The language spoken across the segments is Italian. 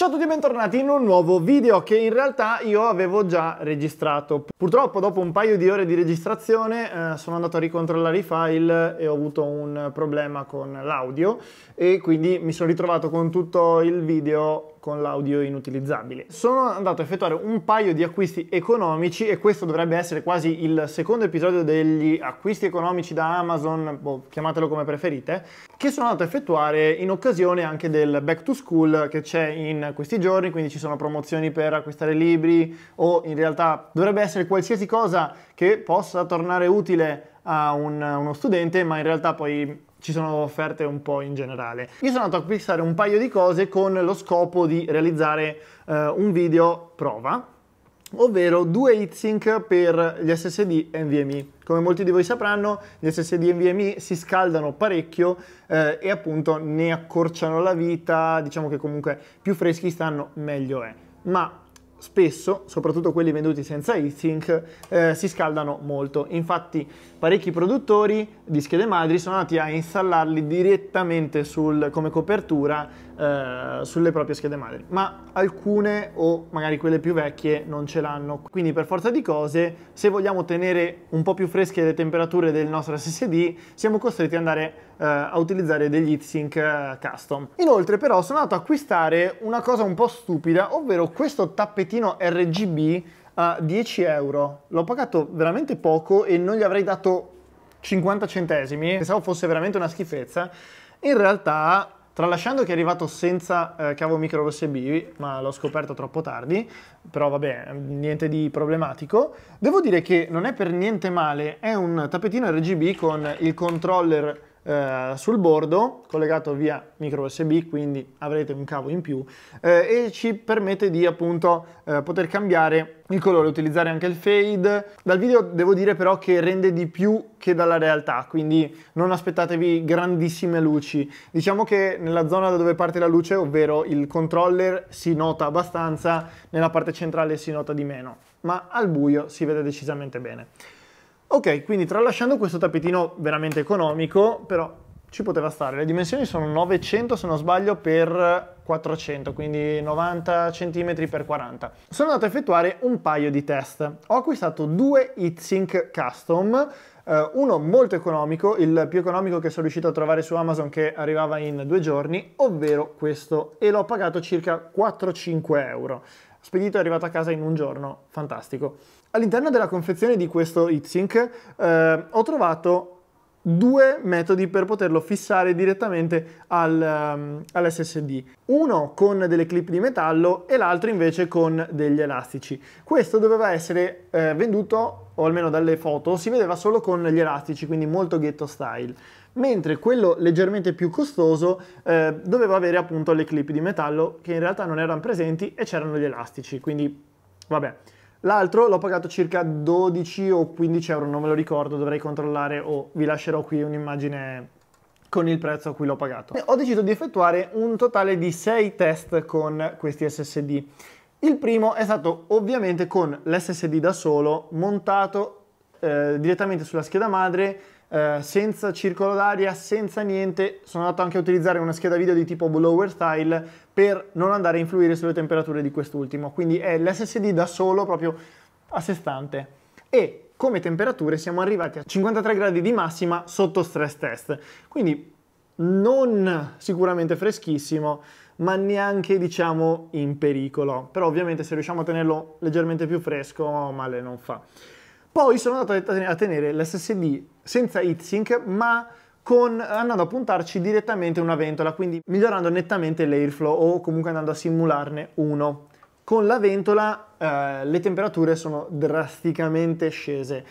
Ciao a tutti e bentornati in un nuovo video che in realtà io avevo già registrato. Purtroppo dopo un paio di ore di registrazione eh, sono andato a ricontrollare i file e ho avuto un problema con l'audio e quindi mi sono ritrovato con tutto il video con l'audio inutilizzabile. Sono andato a effettuare un paio di acquisti economici e questo dovrebbe essere quasi il secondo episodio degli acquisti economici da Amazon, boh, chiamatelo come preferite, che sono andato a effettuare in occasione anche del back to school che c'è in questi giorni, quindi ci sono promozioni per acquistare libri o in realtà dovrebbe essere qualsiasi cosa che possa tornare utile a un, uno studente, ma in realtà poi ci sono offerte un po' in generale. Io sono andato a fissare un paio di cose con lo scopo di realizzare eh, un video prova, ovvero due heatsink per gli SSD NVMe. Come molti di voi sapranno, gli SSD NVMe si scaldano parecchio eh, e appunto ne accorciano la vita, diciamo che comunque più freschi stanno meglio è. Ma spesso, soprattutto quelli venduti senza heatsink, eh, si scaldano molto. Infatti parecchi produttori di schede madri sono andati a installarli direttamente sul, come copertura eh, sulle proprie schede madri, ma alcune o magari quelle più vecchie non ce l'hanno. Quindi per forza di cose, se vogliamo tenere un po' più fresche le temperature del nostro SSD, siamo costretti ad andare eh, a utilizzare degli heatsink eh, custom. Inoltre però sono andato a acquistare una cosa un po' stupida, ovvero questo tappetino RGB a 10 euro. L'ho pagato veramente poco e non gli avrei dato 50 centesimi, pensavo fosse veramente una schifezza. In realtà Tralasciando che è arrivato senza eh, cavo micro USB, ma l'ho scoperto troppo tardi, però vabbè, niente di problematico. Devo dire che non è per niente male, è un tappetino RGB con il controller eh, sul bordo, collegato via micro USB, quindi avrete un cavo in più, eh, e ci permette di appunto eh, poter cambiare il colore, utilizzare anche il fade. Dal video devo dire però che rende di più che dalla realtà, quindi non aspettatevi grandissime luci. Diciamo che nella zona da dove parte la luce, ovvero il controller, si nota abbastanza, nella parte centrale si nota di meno, ma al buio si vede decisamente bene. Ok, quindi tralasciando questo tappetino veramente economico, però ci poteva stare. Le dimensioni sono 900 se non sbaglio per 400, quindi 90 cm x 40. Sono andato a effettuare un paio di test. Ho acquistato due heatsink custom, eh, uno molto economico, il più economico che sono riuscito a trovare su Amazon che arrivava in due giorni, ovvero questo, e l'ho pagato circa 4-5 euro. Spedito è arrivato a casa in un giorno, fantastico. All'interno della confezione di questo heatsink eh, ho trovato due metodi per poterlo fissare direttamente al, um, ehm, all'SSD. Uno con delle clip di metallo e l'altro invece con degli elastici. Questo doveva essere eh, venduto, o almeno dalle foto, si vedeva solo con gli elastici, quindi molto ghetto style. Mentre quello leggermente più costoso eh, doveva avere appunto le clip di metallo che in realtà non erano presenti e c'erano gli elastici, quindi vabbè. L'altro l'ho pagato circa 12 o 15 euro, non me lo ricordo, dovrei controllare o vi lascerò qui un'immagine con il prezzo a cui l'ho pagato. ho deciso di effettuare un totale di 6 test con questi SSD. Il primo è stato ovviamente con l'SSD da solo montato eh, direttamente sulla scheda madre eh, senza circolo d'aria, senza niente, sono andato anche a utilizzare una scheda video di tipo blower style per non andare a influire sulle temperature di quest'ultimo, quindi è l'SSD da solo proprio a sé stante. E come temperature siamo arrivati a 53 gradi di massima sotto stress test, quindi non sicuramente freschissimo, ma neanche diciamo in pericolo. Però ovviamente se riusciamo a tenerlo leggermente più fresco male non fa. Poi sono andato a tenere l'SSD senza heatsink, ma con, andando a puntarci direttamente una ventola, quindi migliorando nettamente l'airflow o comunque andando a simularne uno. Con la ventola eh, le temperature sono drasticamente scese,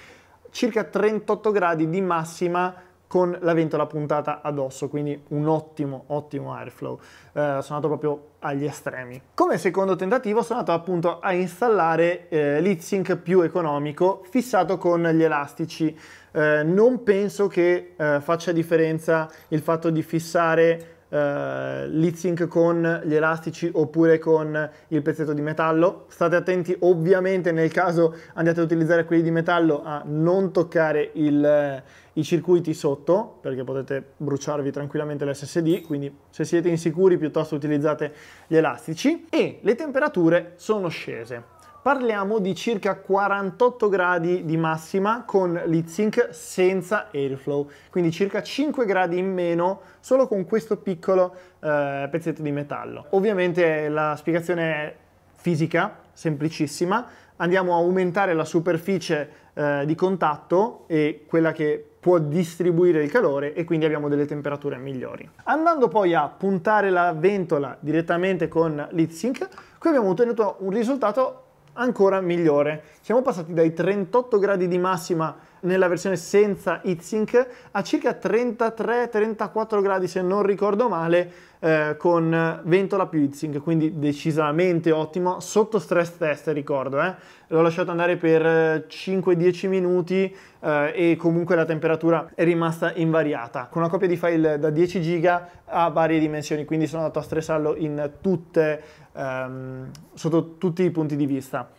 circa 38 gradi di massima con la ventola puntata addosso, quindi un ottimo, ottimo airflow. Eh, sono andato proprio agli estremi. Come secondo tentativo sono andato appunto a installare eh, l'heatsink più economico fissato con gli elastici. Eh, non penso che eh, faccia differenza il fatto di fissare eh, lip con gli elastici oppure con il pezzetto di metallo. State attenti ovviamente nel caso andiate ad utilizzare quelli di metallo a non toccare il, i circuiti sotto perché potete bruciarvi tranquillamente l'SSD, quindi se siete insicuri piuttosto utilizzate gli elastici e le temperature sono scese. Parliamo di circa 48 gradi di massima con lip senza airflow, quindi circa 5 gradi in meno solo con questo piccolo eh, pezzetto di metallo. Ovviamente la spiegazione è fisica, semplicissima, andiamo a aumentare la superficie eh, di contatto e quella che può distribuire il calore e quindi abbiamo delle temperature migliori. Andando poi a puntare la ventola direttamente con l'heatsink, qui abbiamo ottenuto un risultato ancora migliore. Siamo passati dai 38 gradi di massima nella versione senza heatsink a circa 33-34 gradi se non ricordo male eh, con ventola più heatsink quindi decisamente ottimo sotto stress test ricordo eh. l'ho lasciato andare per 5-10 minuti eh, e comunque la temperatura è rimasta invariata con una copia di file da 10 giga a varie dimensioni quindi sono andato a stressarlo in tutte, ehm, sotto tutti i punti di vista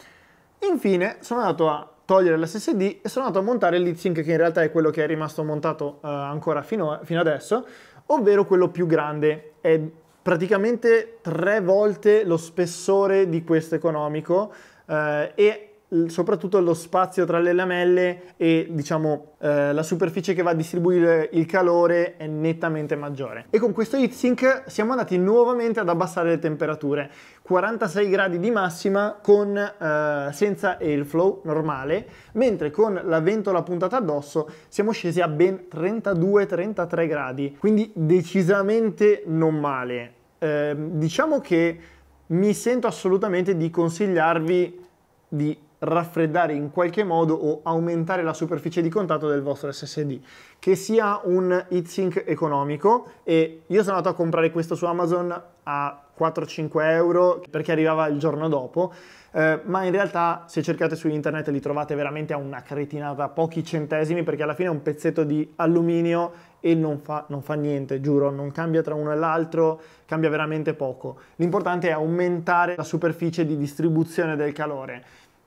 Infine sono andato a togliere l'SSD e sono andato a montare il LeadSync che in realtà è quello che è rimasto montato uh, ancora fino, a, fino, adesso, ovvero quello più grande, è praticamente tre volte lo spessore di questo economico uh, e soprattutto lo spazio tra le lamelle e diciamo eh, la superficie che va a distribuire il calore è nettamente maggiore e con questo heatsink siamo andati nuovamente ad abbassare le temperature 46 gradi di massima con, eh, senza airflow normale mentre con la ventola puntata addosso siamo scesi a ben 32-33 gradi quindi decisamente non male eh, diciamo che mi sento assolutamente di consigliarvi di raffreddare in qualche modo o aumentare la superficie di contatto del vostro SSD, che sia un heatsink economico e io sono andato a comprare questo su Amazon a 4-5 euro perché arrivava il giorno dopo, eh, ma in realtà se cercate su internet li trovate veramente a una cretinata, a pochi centesimi, perché alla fine è un pezzetto di alluminio e non fa, non fa niente, giuro, non cambia tra uno e l'altro, cambia veramente poco. L'importante è aumentare la superficie di distribuzione del calore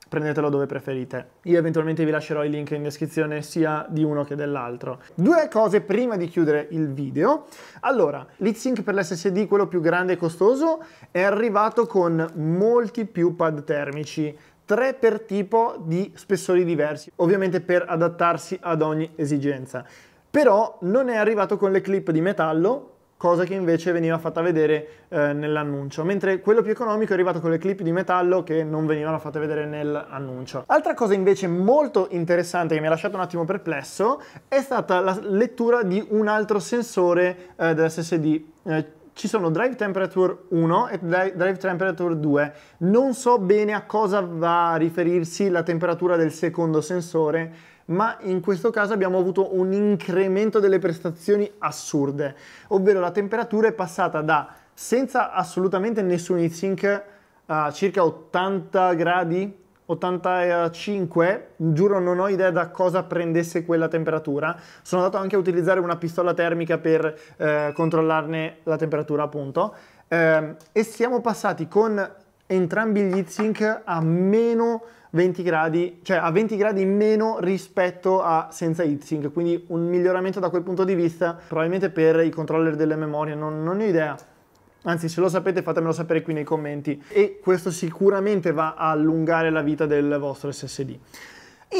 prendetelo dove preferite. Io eventualmente vi lascerò i link in descrizione sia di uno che dell'altro. Due cose prima di chiudere il video. Allora, LeadSync per l'SSD, quello più grande e costoso, è arrivato con molti più pad termici tre per tipo di spessori diversi, ovviamente per adattarsi ad ogni esigenza. Però non è arrivato con le clip di metallo, cosa che invece veniva fatta vedere eh, nell'annuncio, mentre quello più economico è arrivato con le clip di metallo che non venivano fatte vedere nell'annuncio. Altra cosa invece molto interessante che mi ha lasciato un attimo perplesso è stata la lettura di un altro sensore eh, dell'SSD. Eh, ci sono Drive Temperature 1 e Drive Temperature 2. Non so bene a cosa va a riferirsi la temperatura del secondo sensore, ma in questo caso abbiamo avuto un incremento delle prestazioni assurde, ovvero la temperatura è passata da senza assolutamente nessun heatsink a circa 80 gradi, 85, giuro non ho idea da cosa prendesse quella temperatura. Sono andato anche a utilizzare una pistola termica per eh, controllarne la temperatura, appunto. Eh, e siamo passati con entrambi gli Zink a meno 20 gradi, cioè a 20 gradi in meno rispetto a senza heatsink, quindi un miglioramento da quel punto di vista, probabilmente per i controller delle memorie, non, non ho idea. Anzi, se lo sapete fatemelo sapere qui nei commenti. E questo sicuramente va a allungare la vita del vostro SSD.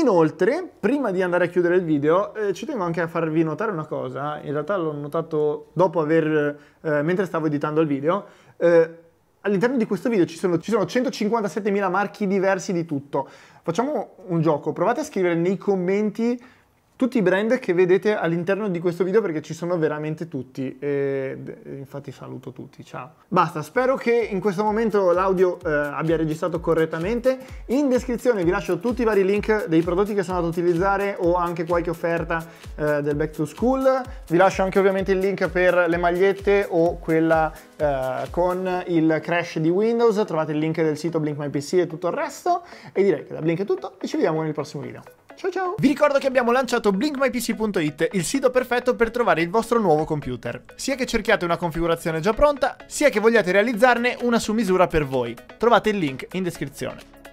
Inoltre, prima di andare a chiudere il video, eh, ci tengo anche a farvi notare una cosa. In realtà l'ho notato dopo aver, eh, mentre stavo editando il video. Eh, All'interno di questo video ci sono, ci sono 157.000 marchi diversi di tutto. Facciamo un gioco, provate a scrivere nei commenti tutti i brand che vedete all'interno di questo video perché ci sono veramente tutti e infatti saluto tutti, ciao. Basta, spero che in questo momento l'audio eh, abbia registrato correttamente. In descrizione vi lascio tutti i vari link dei prodotti che sono andato a utilizzare o anche qualche offerta eh, del Back to School. Vi lascio anche ovviamente il link per le magliette o quella eh, con il crash di Windows. Trovate il link del sito Blink My PC e tutto il resto. E direi che da Blink è tutto e ci vediamo nel prossimo video. Ciao ciao! Vi ricordo che abbiamo lanciato blinkmypc.it, il sito perfetto per trovare il vostro nuovo computer. Sia che cerchiate una configurazione già pronta, sia che vogliate realizzarne una su misura per voi. Trovate il link in descrizione.